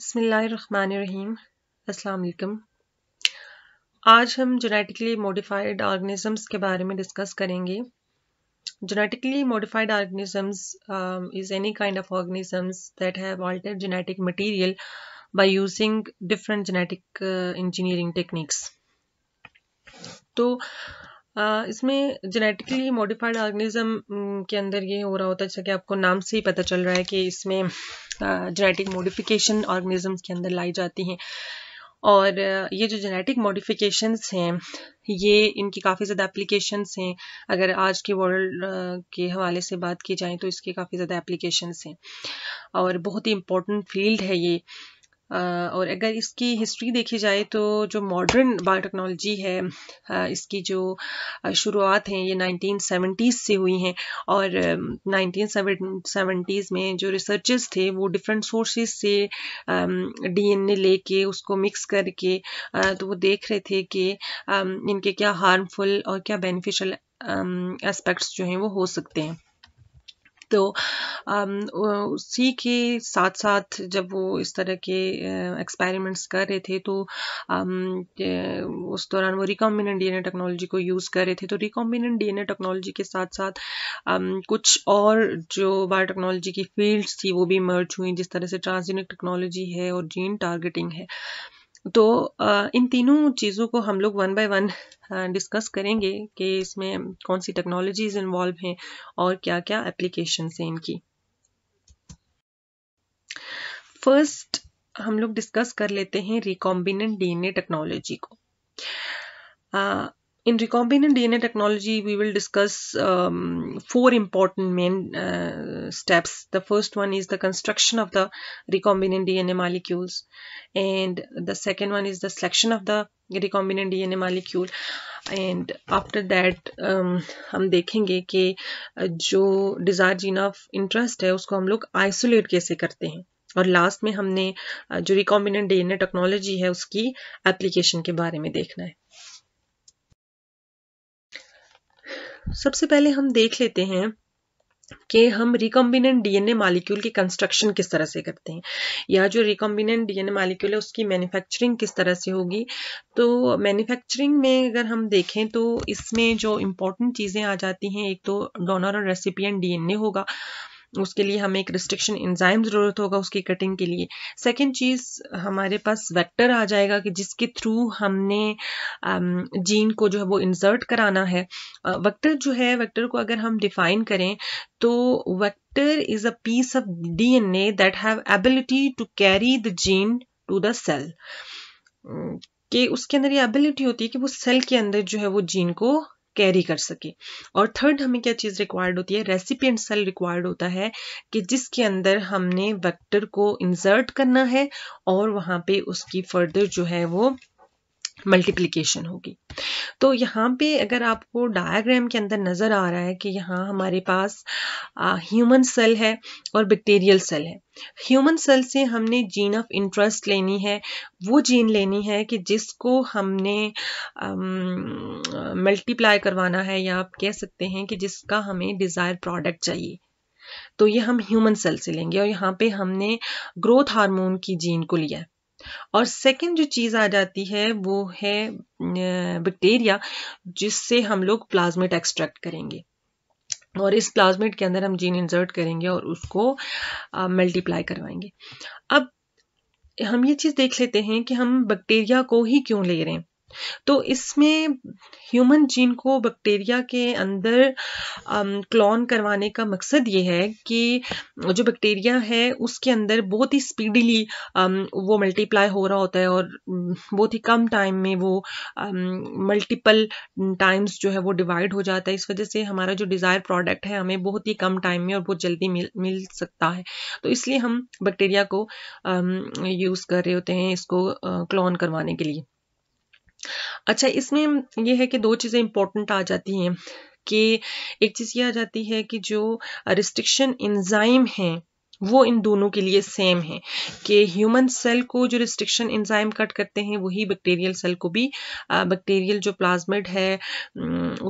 बसमीम अल्लाम आज हम जेनेटिकली मॉडिफाइड ऑर्गेनिजम्स के बारे में डिस्कस करेंगे genetically modified organisms is any kind of organisms that have altered genetic material by using different genetic engineering techniques तो इसमें जेनेटिकली मॉडिफाइड ऑर्गेनिज्म के अंदर ये हो रहा होता है जैसा कि आपको नाम से ही पता चल रहा है कि इसमें जेनेटिक मॉडिफिकेशन ऑर्गेनिजम्स के अंदर लाई जाती हैं और ये जो जेनेटिक मॉडिफिकेशंस हैं ये इनकी काफ़ी ज़्यादा एप्लीकेशंस हैं अगर आज के वर्ल्ड के हवाले से बात की जाए तो इसके काफ़ी ज़्यादा एप्लीकेशंस हैं और बहुत ही इम्पोर्टेंट फील्ड है ये और अगर इसकी हिस्ट्री देखी जाए तो जो मॉडर्न बायोटेक्नोलॉजी है इसकी जो शुरुआत है ये 1970s से हुई हैं और 1970s में जो रिसर्चर्स थे वो डिफरेंट सोर्सेज से डीएनए लेके उसको मिक्स करके तो वो देख रहे थे कि इनके क्या हार्मफुल और क्या बेनिफिशियल एस्पेक्ट्स जो हैं वो हो सकते हैं तो um, उसी के साथ साथ जब वो इस तरह के एक्सपेरिमेंट्स कर रहे थे तो um, उस दौरान वो रिकॉम्बिनेंट डीएनए टेक्नोलॉजी को यूज़ कर रहे थे तो रिकॉम्बिनेंट डीएनए टेक्नोलॉजी के साथ साथ um, कुछ और जो बायोटेक्नोलॉजी की फील्ड्स थी वो भी मर्ज हुई जिस तरह से ट्रांसजेनिक टेक्नोलॉजी है और जीन टारगेटिंग है तो इन तीनों चीज़ों को हम लोग वन बाय वन डिस्कस करेंगे कि इसमें कौन सी टेक्नोलॉजीज इन्वॉल्व हैं और क्या क्या एप्लीकेशंस हैं इनकी फर्स्ट हम लोग डिस्कस कर लेते हैं रिकॉम्बिनेंट डीएनए टेक्नोलॉजी को in recombinant DNA technology, we will discuss um, four important main uh, steps. The first one is the construction of the recombinant DNA molecules, and the second one is the selection of the recombinant DNA molecule. and after that um, hum dekhenge ki jo desired gene of interest hai usko hum log isolate kaise karte hain और last में हमने जो recombinant DNA technology है उसकी application के बारे में देखना है सबसे पहले हम देख लेते हैं कि हम रिकॉम्बिनेंट डीएनए मालिक्यूल की कंस्ट्रक्शन किस तरह से करते हैं या जो रिकॉम्बिनेंट डीएनए मालिक्यूल है उसकी मैन्युफैक्चरिंग किस तरह से होगी तो मैन्युफैक्चरिंग में अगर हम देखें तो इसमें जो इम्पोर्टेंट चीज़ें आ जाती हैं एक तो डोनर और रेसिपियन डीएनए होगा उसके लिए हमें एक रिस्ट्रिक्शन इंजाइम ज़रूरत होगा उसकी कटिंग के लिए सेकेंड चीज़ हमारे पास वेक्टर आ जाएगा कि जिसके थ्रू हमने जीन um, को जो है वो इंसर्ट कराना है वेक्टर जो है वेक्टर को अगर हम डिफाइन करें तो vector is a piece of DNA that have ability to carry the gene to the cell कि उसके अंदर ये एबिलिटी होती है कि वो सेल के अंदर जो है वो जीन को कैरी कर सके और थर्ड हमें क्या चीज़ रिक्वायर्ड होती है रेसिपिएंट सेल रिक्वायर्ड होता है कि जिसके अंदर हमने वेक्टर को इंसर्ट करना है और वहाँ पे उसकी फर्दर जो है वो मल्टीप्लीकेशन होगी तो यहाँ पे अगर आपको डायग्राम के अंदर नज़र आ रहा है कि यहाँ हमारे पास ह्यूमन सेल है और बैक्टीरियल सेल है ह्यूमन सेल से हमने जीन ऑफ इंटरेस्ट लेनी है वो जीन लेनी है कि जिसको हमने मल्टीप्लाई करवाना है या आप कह सकते हैं कि जिसका हमें डिज़ायर प्रोडक्ट चाहिए तो ये हम ह्यूमन सेल से लेंगे और यहाँ पे हमने ग्रोथ हार्मोन की जीन को लिया है और सेकंड जो चीज़ आ जाती है वो है बैक्टीरिया जिससे हम लोग प्लाज्मेट एक्सट्रैक्ट करेंगे और इस प्लाज्मेट के अंदर हम जीन इंसर्ट करेंगे और उसको मल्टीप्लाई करवाएंगे अब हम ये चीज़ देख लेते हैं कि हम बैक्टीरिया को ही क्यों ले रहे हैं तो इसमें ह्यूमन जीन को बैक्टीरिया के अंदर क्लोन करवाने का मकसद ये है कि जो बैक्टीरिया है उसके अंदर बहुत ही स्पीडली वो मल्टीप्लाई हो रहा होता है और बहुत ही कम टाइम में वो मल्टीपल टाइम्स जो है वो डिवाइड हो जाता है इस वजह से हमारा जो डिज़ायर प्रोडक्ट है हमें बहुत ही कम टाइम में और बहुत जल्दी मिल मिल सकता है तो इसलिए हम बैक्टीरिया को यूज़ कर रहे होते हैं इसको क्लोन करवाने के लिए अच्छा इसमें ये है कि दो चीज़ें इंपॉर्टेंट आ जाती हैं कि एक चीज़ ये आ जाती है कि जो रिस्ट्रिक्शन इंजाइम हैं वो इन दोनों के लिए सेम है कि ह्यूमन सेल को जो रिस्ट्रिक्शन इंजाइम कट करते हैं वही बैक्टीरियल सेल को भी बैक्टीरियल जो प्लाज्मिड है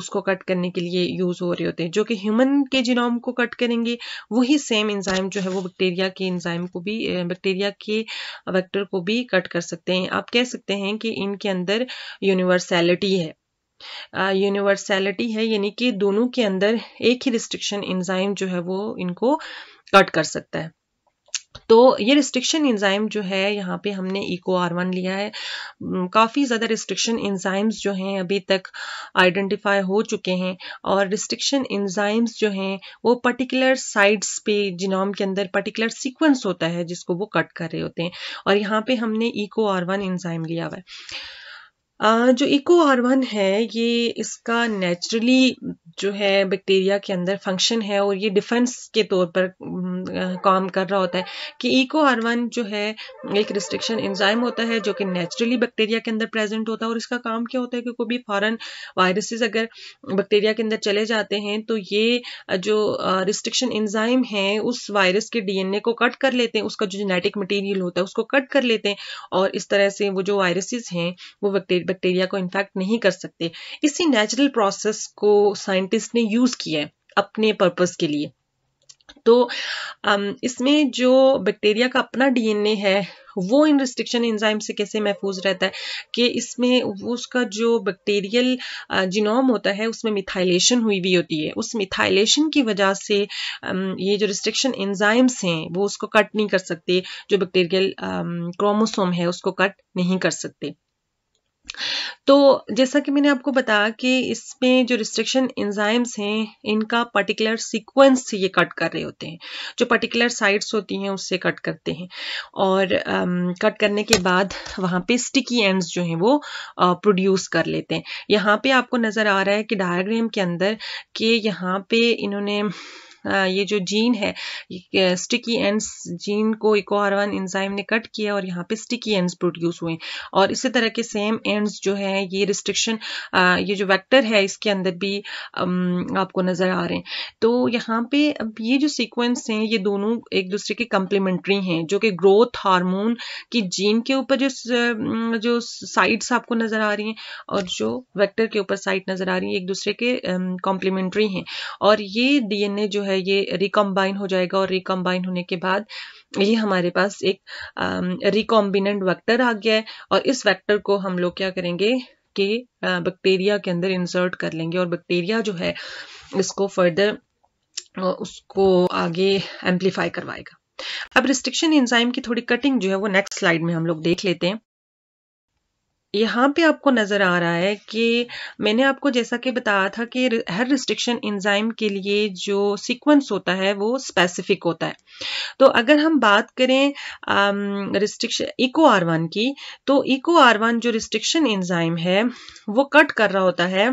उसको कट करने के लिए यूज़ हो रहे होते हैं जो कि ह्यूमन के जिनोम को कट करेंगे वही सेम इंजाइम जो है वो बैक्टीरिया के इंजाइम को भी बैक्टीरिया के वैक्टर को भी कट कर सकते हैं आप कह सकते हैं कि इनके अंदर यूनिवर्सैलिटी है यूनिवर्सैलिटी है यानी कि दोनों के अंदर एक ही रिस्ट्रिक्शन इंजाइम जो है वो इनको कट कर सकता है तो ये रिस्ट्रिक्शन इंजाइम जो है यहाँ पे हमने इको आर वन लिया है काफ़ी ज़्यादा रिस्ट्रिक्शन इंजाइम्स जो हैं अभी तक आइडेंटिफाई हो चुके हैं और रिस्ट्रिक्शन इंजाइम्स जो हैं वो पर्टिकुलर साइड्स पे जिनोम के अंदर पर्टिकुलर सीक्वेंस होता है जिसको वो कट कर रहे होते हैं और यहाँ पे हमने इको आर वन इंजाइम लिया हुआ है जो इको आर वन है ये इसका नेचुरली जो है बैक्टीरिया के अंदर फंक्शन है और ये डिफेंस के तौर पर काम कर रहा होता है कि इको आर वन जो है एक रिस्ट्रिक्शन इंजाइम होता है जो कि नेचुरली बैक्टीरिया के अंदर प्रेजेंट होता है और इसका काम क्या होता है कि कोई भी फॉरन वायरसेस अगर बैक्टीरिया के अंदर चले जाते हैं तो ये जो रिस्ट्रिक्शन इंजाइम है उस वायरस के ए को कट कर लेते हैं उसका जो जेनेटिक मटीरियल होता है उसको कट कर लेते हैं और इस तरह से वो जो वायरसेस हैं वो बैक्टीरिया बैक्टीरिया को इन्फेक्ट नहीं कर सकते इसी नेचुरल प्रोसेस को साइंटिस्ट ने यूज किया है अपने पर्पस के लिए तो इसमें जो बैक्टीरिया का अपना डीएनए है वो इन रिस्ट्रिक्शन एंजाइम से कैसे महफूज रहता है कि इसमें वो उसका जो बैक्टीरियल जिनोम होता है उसमें मिथाइलेशन हुई भी होती है उस मिथाइलेशन की वजह से ये जो रिस्ट्रिक्शन एंजाइम्स हैं वो उसको कट नहीं कर सकते जो बैक्टीरियल क्रोमोसोम है उसको कट नहीं कर सकते तो जैसा कि मैंने आपको बताया कि इसमें जो रिस्ट्रिक्शन एंजाइम्स हैं इनका पर्टिकुलर सीक्वेंस से ये कट कर रहे होते हैं जो पर्टिकुलर साइट्स होती हैं उससे कट करते हैं और अम, कट करने के बाद वहाँ पे स्टिकी एंड्स जो हैं वो प्रोड्यूस कर लेते हैं यहाँ पे आपको नज़र आ रहा है कि डायग्राम के अंदर कि यहाँ पे इन्होंने ये जो जीन है स्टिकी एंड्स जीन को इको आर इंजाइम ने कट किया और यहाँ पे स्टिकी एंड्स प्रोड्यूस हुए और इसी तरह के सेम एंड्स जो है ये रिस्ट्रिक्शन ये जो वेक्टर है इसके अंदर भी आपको नजर आ रहे हैं तो यहाँ पे अब ये जो सीक्वेंस हैं ये दोनों एक दूसरे के कंप्लीमेंट्री हैं जो कि ग्रोथ हार्मोन की जीन के ऊपर जो जो साइड्स आपको नजर आ रही हैं और जो वेक्टर के ऊपर साइड नजर आ रही है एक दूसरे के कॉम्प्लीमेंट्री हैं और ये डीएनए जो है ये रिकम्बाइन हो जाएगा और रिकम्बाइन होने के बाद ये हमारे पास एक रिकॉम्बिनेंट वेक्टर आ गया है और इस वेक्टर को हम लोग क्या करेंगे कि बैक्टीरिया के अंदर इंसर्ट कर लेंगे और बैक्टीरिया जो है इसको फर्दर उसको आगे एम्पलीफाई करवाएगा अब रिस्ट्रिक्शन एंजाइम की थोड़ी कटिंग जो है वो नेक्स्ट स्लाइड में हम लोग देख लेते हैं यहाँ पे आपको नज़र आ रहा है कि मैंने आपको जैसा कि बताया था कि हर रिस्ट्रिक्शन इंजाइम के लिए जो सीक्वेंस होता है वो स्पेसिफिक होता है तो अगर हम बात करें रिस्ट्रिक्शन इको आर वन की तो इको आर वन जो रिस्ट्रिक्शन इंजाइम है वो कट कर रहा होता है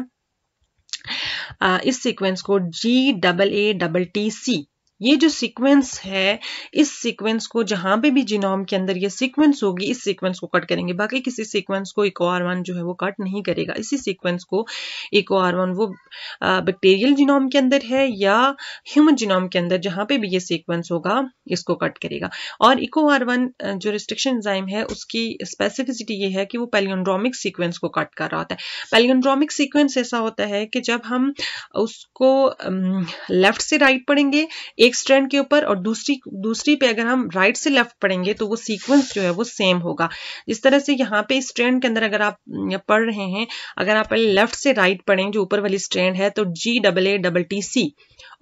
इस सीक्वेंस को G double A double T C ये जो सीक्वेंस है इस सीक्वेंस को जहां पे भी जीनोम के अंदर ये सीक्वेंस होगी इस सीक्वेंस को कट करेंगे बाकी किसी सीक्वेंस को इको आर वन जो है वो कट नहीं करेगा इसी सीक्वेंस को इको आर वन वो बैक्टीरियल जीनोम के अंदर है या ह्यूमन जीनोम के अंदर जहां पे भी ये सीक्वेंस होगा इसको कट करेगा और इको आर वन जो रिस्ट्रिक्शन एंजाइम है उसकी स्पेसिफिसिटी ये है कि वो पेलियोड्रोमिक सीक्वेंस को कट कर रहा होता है पेलियोड्रोमिक सीक्वेंस ऐसा होता है कि जब हम उसको लेफ्ट से राइट पढ़ेंगे एक स्ट्रैंड के ऊपर और दूसरी दूसरी पे अगर हम राइट से लेफ्ट पढ़ेंगे तो वो सीक्वेंस जो है वो सेम होगा इस तरह से यहाँ पे स्ट्रैंड के अंदर अगर आप पढ़ रहे हैं अगर आप पहले लेफ्ट से राइट पढ़ें जो ऊपर वाली स्ट्रैंड है तो G double A double T C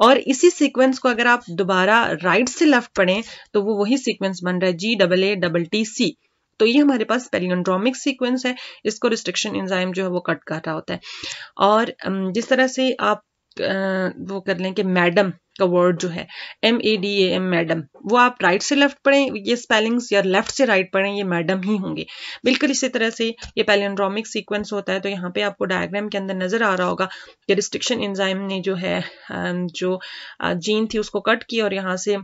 और इसी सीक्वेंस को अगर आप दोबारा राइट से लेफ्ट पढ़ें तो वो वही सीक्वेंस बन रहा है G double A double T C तो ये हमारे पास पेलिनोड्रोमिक सीक्वेंस है इसको रिस्ट्रिक्शन इंजाइम जो है वो कट कर रहा होता है और जिस तरह से आप वो कर लें कि मैडम का वर्ड जो है M A D A M madam वो आप राइट से लेफ्ट पढ़ें ये स्पेलिंग्स या लेफ्ट से राइट पढ़ें ये मैडम ही होंगे बिल्कुल इसी तरह से ये पैलियड्रॉमिक सीक्वेंस होता है तो यहाँ पे आपको डायग्राम के अंदर नजर आ रहा होगा कि रिस्ट्रिक्शन इंजाइम ने जो है जो जीन थी उसको कट की और यहाँ से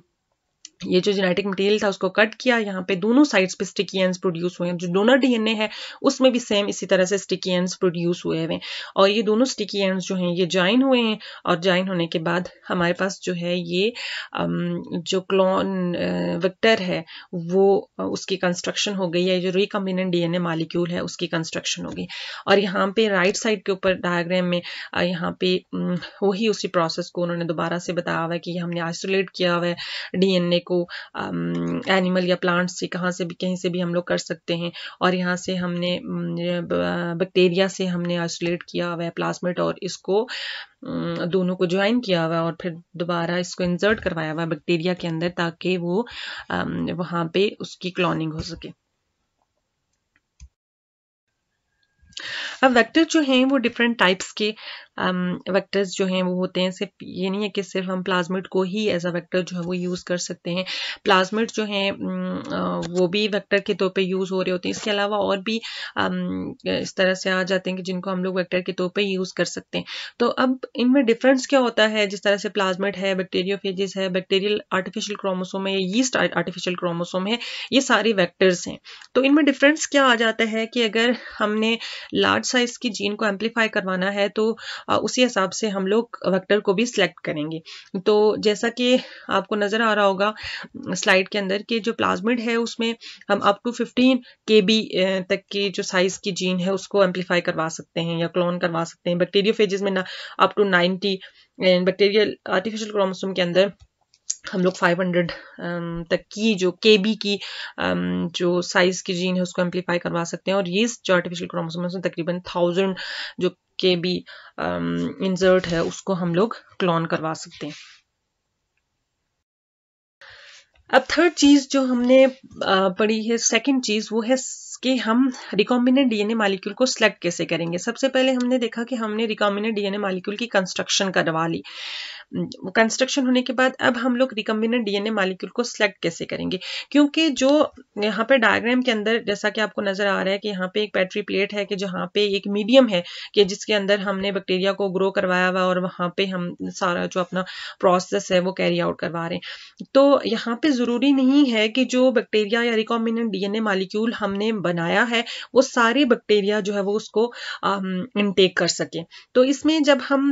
ये जो जेनेटिक मटेरियल था उसको कट किया यहाँ पे दोनों साइड्स पे स्टिकी एंड प्रोड्यूस हुए हैं जो डोनर डीएनए है उसमें भी सेम इसी तरह से स्टिकी एंड प्रोड्यूस हुए हुए हैं और ये दोनों स्टिकी एंड जो हैं ये ज्वाइन हुए हैं और ज्वाइन होने के बाद हमारे पास जो है ये जो क्लोन विक्टर है वो उसकी कंस्ट्रक्शन हो गई है जो रिकम्बिनेंट डी मालिक्यूल है उसकी कंस्ट्रक्शन हो गई और यहाँ पे राइट साइड के ऊपर डायग्राम में यहाँ पे वही उसी प्रोसेस को उन्होंने दोबारा से बताया हुआ है कि हमने आइसोलेट किया हुआ है डी को एनिमल या प्लांट्स से कहाँ से भी कहीं से भी हम लोग कर सकते हैं और यहाँ से हमने बैक्टीरिया से हमने आइसोलेट किया हुआ है प्लाज्मेट और इसको दोनों को ज्वाइन किया हुआ है और फिर दोबारा इसको इंसर्ट करवाया हुआ है बैक्टीरिया के अंदर ताकि वो वहाँ पे उसकी क्लोनिंग हो सके अब वेक्टर जो हैं वो डिफरेंट टाइप्स के वेक्टर्स um, जो हैं वो होते हैं सिर्फ ये नहीं है कि सिर्फ हम प्लाज्मिड को ही एज अ वेक्टर जो है वो यूज़ कर सकते हैं प्लाज्मिड जो हैं mm, uh, वो भी वेक्टर के तौर पे यूज़ हो रहे होते हैं इसके अलावा और भी um, इस तरह से आ जाते हैं कि जिनको हम लोग वैक्टर के तौर पर यूज़ कर सकते हैं तो अब इनमें डिफरेंस क्या होता है जिस तरह से प्लाज्मिड है बैक्टीरियोफेजिस है बैक्टेरियल आर्टिफिशियल क्रोमोसोम है यीस्ट आर्टिफिशियल क्रोमोसोम है ये सारे वैक्टर्स हैं तो इनमें डिफरेंस क्या आ जाता है कि अगर हमने लार्ज सा अच्छा इसकी जीन को एम्पलीफाई करवाना है तो उसी हिसाब से हम लोग वैक्टर को भी सिलेक्ट करेंगे तो जैसा कि आपको नज़र आ रहा होगा स्लाइड के अंदर कि जो प्लाज्मिड है उसमें हम up to fifteen K B तक की जो साइज़ की जीन है उसको एम्पलीफाई करवा सकते हैं या क्लोन करवा सकते हैं बैक्टीरियोफेजेस में up to ninety and bacterial artificial chromosome के अंदर हम लोग 500 तक की जो के बी की जो साइज की जीन है उसको एम्पलीफाई करवा सकते हैं और ये जो आर्टिफिशियल क्रोमोसोम है तकरीबन थाउजेंड जो के बी इंजर्ट है उसको हम लोग क्लोन करवा सकते हैं अब थर्ड चीज जो हमने पढ़ी है सेकंड चीज वो है कि हम रिकॉम्बिनेंट डीएनए मालिक्यूल को सिलेक्ट कैसे करेंगे सबसे पहले हमने देखा कि हमने रिकॉम्बिनेंट डीएनए मालिक्यूल की कंस्ट्रक्शन करवा ली कंस्ट्रक्शन होने के बाद अब हम लोग रिकॉम्बिनेंट डीएनए मालिक्यूल को सिलेक्ट कैसे करेंगे क्योंकि जो यहाँ पे डायग्राम के अंदर जैसा कि आपको नजर आ रहा है कि यहाँ पे एक बैटरी प्लेट है कि जहाँ पे एक मीडियम है कि जिसके अंदर हमने बैक्टीरिया को ग्रो करवाया हुआ और वहाँ पे हम सारा जो अपना प्रोसेस है वो कैरी आउट करवा रहे हैं तो यहाँ पे जरूरी नहीं है कि जो बैक्टीरिया या रिकॉम्बिनेंट डीएनए मालिक्यूल हमने बनाया है वो सारे बैक्टीरिया जो है वो उसको इनटेक कर सके तो इसमें जब हम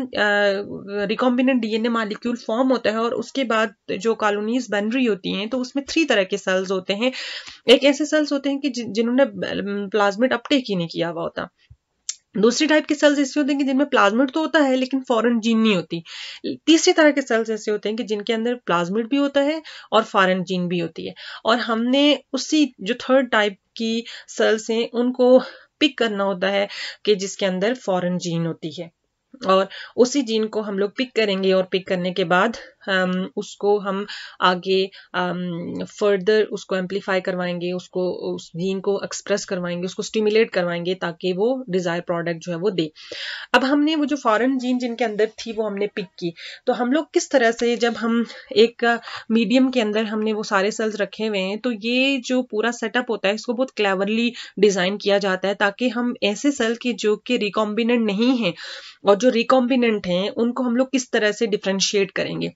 रिकॉम्बिनेंट डीएनए मालिक्यूल फॉर्म होता है और उसके बाद जो कॉलोनीज बन रही होती हैं तो उसमें थ्री तरह के सेल्स होते हैं एक ऐसे सेल्स होते हैं कि जिन्होंने प्लाज्मिट अपटेक ही नहीं किया हुआ होता दूसरी टाइप के सेल्स ऐसे होते हैं कि जिनमें प्लाज्मिड तो होता है लेकिन फॉरेन जीन नहीं होती तीसरी तरह के सेल्स ऐसे होते हैं कि जिनके अंदर प्लाज्मिड भी होता है और फॉरेन जीन भी होती है और हमने उसी जो थर्ड टाइप की सेल्स हैं उनको पिक करना होता है कि जिसके अंदर फॉरेन जीन होती है और उसी जीन को हम लोग पिक करेंगे और पिक करने के बाद उसको हम आगे फर्दर um, उसको एम्पलीफाई करवाएंगे उसको उस जीन को एक्सप्रेस करवाएंगे उसको स्टिमुलेट करवाएंगे ताकि वो डिज़ायर प्रोडक्ट जो है वो दे अब हमने वो जो फॉरेन जीन जिनके अंदर थी वो हमने पिक की तो हम लोग किस तरह से जब हम एक मीडियम uh, के अंदर हमने वो सारे सेल्स रखे हुए हैं तो ये जो पूरा सेटअप होता है इसको बहुत क्लेवरली डिज़ाइन किया जाता है ताकि हम ऐसे सेल के जो कि रिकॉम्बिनेंट नहीं हैं और जो जो रिकॉम्बिनेंट हैं उनको हम लोग किस तरह से डिफ्रेंशिएट करेंगे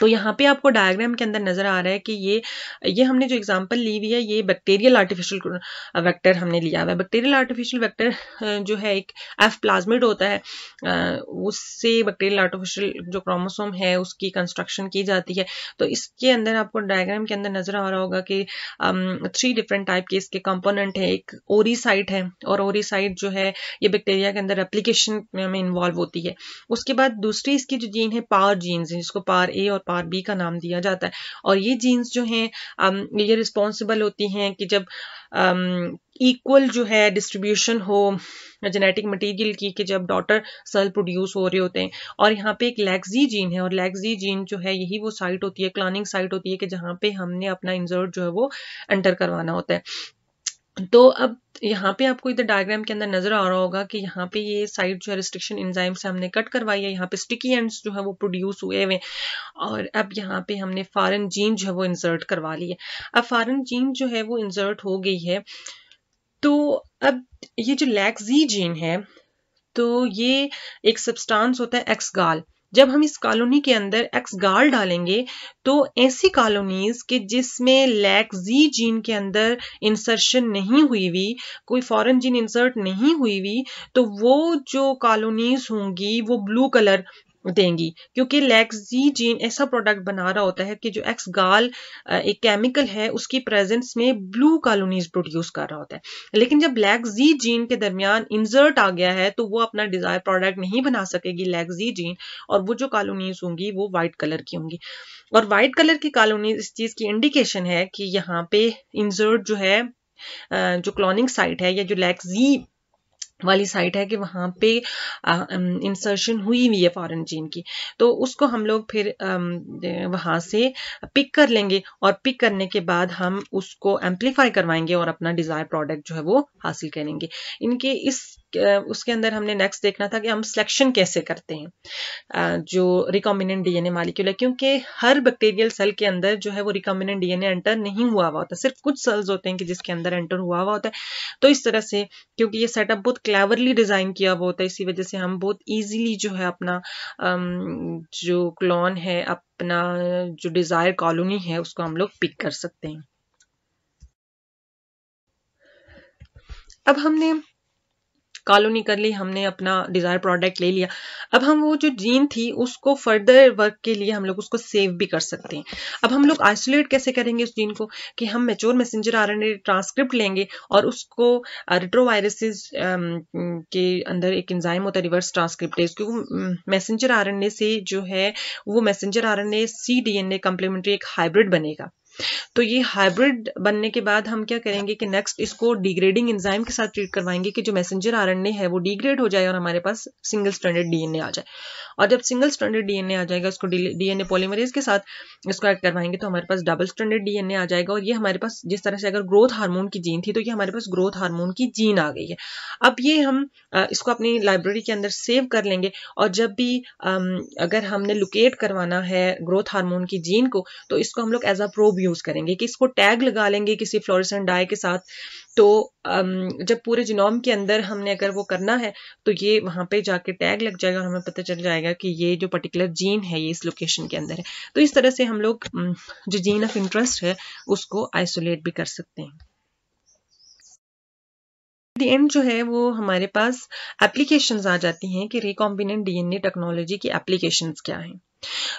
तो यहाँ पे आपको डायग्राम के अंदर नज़र आ रहा है कि ये ये हमने जो एग्जांपल ली हुई है ये बैक्टीरियल आर्टिफिशियल वेक्टर हमने लिया हुआ है बैक्टीरियल आर्टिफिशियल वेक्टर जो है एक एफ प्लाज्मिड होता है उससे बैक्टीरियल आर्टिफिशियल जो क्रोमोसोम है उसकी कंस्ट्रक्शन की जाती है तो इसके अंदर आपको डायग्राम के अंदर नज़र आ रहा होगा कि थ्री डिफरेंट टाइप के इसके कॉम्पोनेंट है एक ओरीसाइट है और ओरिसाइट जो है ये बैक्टीरिया के अंदर एप्लीकेशन में इन्वॉल्व होती है उसके बाद दूसरी इसकी जो जीन है पावर जीन्स जिसको पावर ए और पार बी का नाम दिया जाता है और ये जीन्स जो हैं ये रिस्पॉन्सिबल होती हैं कि जब इक्वल जो है डिस्ट्रीब्यूशन हो जेनेटिक मटेरियल की कि जब डॉटर सेल प्रोड्यूस हो रहे होते हैं और यहाँ पे एक लैगजी जीन है और लैग्जी जीन जो है यही वो साइट होती है क्लानिंग साइट होती है कि जहाँ पे हमने अपना इंजर्ट जो है वो एंटर करवाना होता है तो अब यहाँ पे आपको इधर डायग्राम के अंदर नजर आ रहा होगा कि यहाँ पे ये साइड जो है रिस्ट्रिक्शन इंजाइम से हमने कट करवाई है यहाँ पे स्टिकी एंड्स जो है वो प्रोड्यूस हुए हुए और अब यहाँ पे हमने फॉरन जीन जो है वो इंसर्ट करवा ली है अब फॉरन जीन जो है वो इंसर्ट हो गई है तो अब ये जो लैक्सी जीन है तो ये एक सब्सटेंस होता है एक्सगाल जब हम इस कॉलोनी के अंदर एक्स गार्ड डालेंगे तो ऐसी कॉलोनीज के जिसमें लैक जी जीन के अंदर इंसर्शन नहीं हुई हुई कोई फॉरेन जीन इंसर्ट नहीं हुई हुई तो वो जो कॉलोनीज होंगी वो ब्लू कलर देंगी क्योंकि लेक्सी जीन ऐसा प्रोडक्ट बना रहा होता है कि जो एक्स गाल एक केमिकल है उसकी प्रेजेंस में ब्लू कॉलोनीज प्रोड्यूस कर रहा होता है लेकिन जब लेक्सी जीन के दरमियान इंजर्ट आ गया है तो वो अपना डिजायर प्रोडक्ट नहीं बना सकेगी लेक्सी जीन और वो जो कॉलोनीज होंगी वो व्हाइट कलर की होंगी और व्हाइट कलर की कॉलोनीज इस चीज की इंडिकेशन है कि यहाँ पे इंजर्ट जो है जो क्लोनिंग साइट है या जो जी वाली साइट है कि वहाँ पे इंसर्शन हुई हुई है फॉरेन जीन की तो उसको हम लोग फिर वहाँ से पिक कर लेंगे और पिक करने के बाद हम उसको एम्पलीफाई करवाएंगे और अपना डिज़ायर प्रोडक्ट जो है वो हासिल करेंगे इनके इस उसके अंदर हमने नेक्स्ट देखना था कि हम सिलेक्शन कैसे करते हैं जो रिकॉम्बिनेंट डीएनए मालिक्यूल है क्योंकि हर बैक्टीरियल सेल के अंदर जो है वो रिकॉम्बिनेंट डीएनए एंटर नहीं हुआ हुआ होता सिर्फ कुछ सेल्स होते हैं कि जिसके अंदर एंटर हुआ हुआ होता है तो इस तरह से क्योंकि ये सेटअप बहुत क्लेवरली डिजाइन किया हुआ होता है इसी वजह से हम बहुत ईजिली जो है अपना जो क्लॉन है अपना जो डिजायर कॉलोनी है उसको हम लोग पिक कर सकते हैं अब हमने ली हमने अपना डिज़ायर प्रोडक्ट ले लिया अब हम वो जो जीन थी उसको फर्दर वर्क के लिए हम लोग उसको सेव भी कर सकते हैं अब हम लोग आइसोलेट कैसे करेंगे उस जीन को कि हम मेच्योर मैसेंजर आर ट्रांसक्रिप्ट लेंगे और उसको रिट्रोवायरसेस uh, um, के अंदर एक इंजाइम होता है रिवर्स है क्योंकि मैसेंजर आर से जो है वो messenger R C D N A complementary एक हाइब्रिड बनेगा तो ये हाइब्रिड बनने के बाद हम क्या करेंगे कि नेक्स्ट इसको डिग्रेडिंग इंजाइम के साथ ट्रीट करवाएंगे कि जो मैसेंजर आर है वो डिग्रेड हो जाए और हमारे पास सिंगल स्टैंडर्ड डीएनए आ जाए और जब सिंगल स्टैंडर्ड डीएनए आ जाएगा उसको डीएनए पॉलीमरेज के साथ इसको ऐड करवाएंगे तो हमारे पास डबल स्टैंडर्ड डीएनए आ जाएगा और ये हमारे पास जिस तरह से अगर ग्रोथ हार्मोन की जीन थी तो ये हमारे पास ग्रोथ हार्मोन की जीन आ गई है अब ये हम इसको अपनी लाइब्रेरी के अंदर सेव कर लेंगे और जब भी अगर हमने लोकेट करवाना है ग्रोथ हार्मोन की जीन को तो इसको हम लोग एज अ प्रोब यूज करेंगे कि इसको टैग लगा लेंगे किसी फ्लोरिसन डाई के साथ तो जब पूरे जिनोम के अंदर हमने अगर वो करना है तो ये वहाँ पे जाके टैग लग जाएगा और हमें पता चल जाएगा कि ये जो पर्टिकुलर जीन है ये इस लोकेशन के अंदर है तो इस तरह से हम लोग जो जीन ऑफ इंटरेस्ट है उसको आइसोलेट भी कर सकते हैं दी एंड जो है वो हमारे पास एप्लीकेशंस आ जाती हैं कि रिकॉम्बिनेंट डीएनए टेक्नोलॉजी की एप्लीकेशंस क्या हैं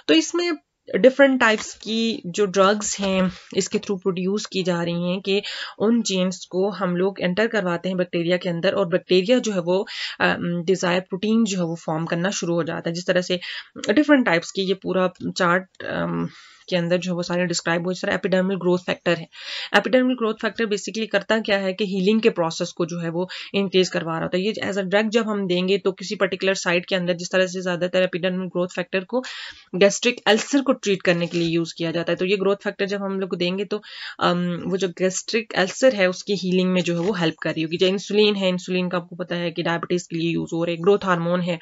तो इसमें डिफरेंट टाइप्स की जो ड्रग्स हैं इसके थ्रू प्रोड्यूस की जा रही हैं कि उन जीन्स को हम लोग एंटर करवाते हैं बैक्टीरिया के अंदर और बैक्टीरिया जो है वो डिज़ायर um, प्रोटीन जो है वो फॉर्म करना शुरू हो जाता है जिस तरह से डिफरेंट टाइप्स की ये पूरा चार्ट के अंदर जो है वो सारे डिस्क्राइब हो जिस एपिडर्मल ग्रोथ फैक्टर है एपिडर्मल ग्रोथ फैक्टर बेसिकली करता क्या है कि हीलिंग के प्रोसेस को जो है वो इंक्रीज करवा रहा होता है ये एज अ ड्रग जब हम देंगे तो किसी पर्टिकुलर साइड के अंदर जिस तरह से ज़्यादातर एपिडर्मल ग्रोथ फैक्टर को गैस्ट्रिक अल्सर को ट्रीट करने के लिए यूज़ किया जाता है तो ये ग्रोथ फैक्टर जब हम लोग देंगे तो वो जो गैस्ट्रिक अल्सर है उसकी हीलिंग में जो है वो हेल्प कर रही होगी जो इंसुलिन है इंसुलिन का आपको पता है कि डायबिटीज़ के लिए यूज़ हो रहा है ग्रोथ हार्मोन है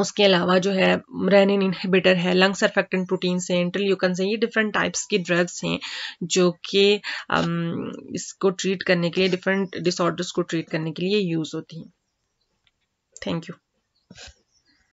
उसके अलावा जो है रेनिन इनहिबिटर है लंग सरफेक्टेंट प्रोटीन्स हैं इंटरल्यूकन्स हैं ये डिफरेंट टाइप्स की ड्रग्स हैं जो कि um, इसको ट्रीट करने के लिए डिफरेंट डिसऑर्डर्स को ट्रीट करने के लिए यूज़ होती हैं थैंक यू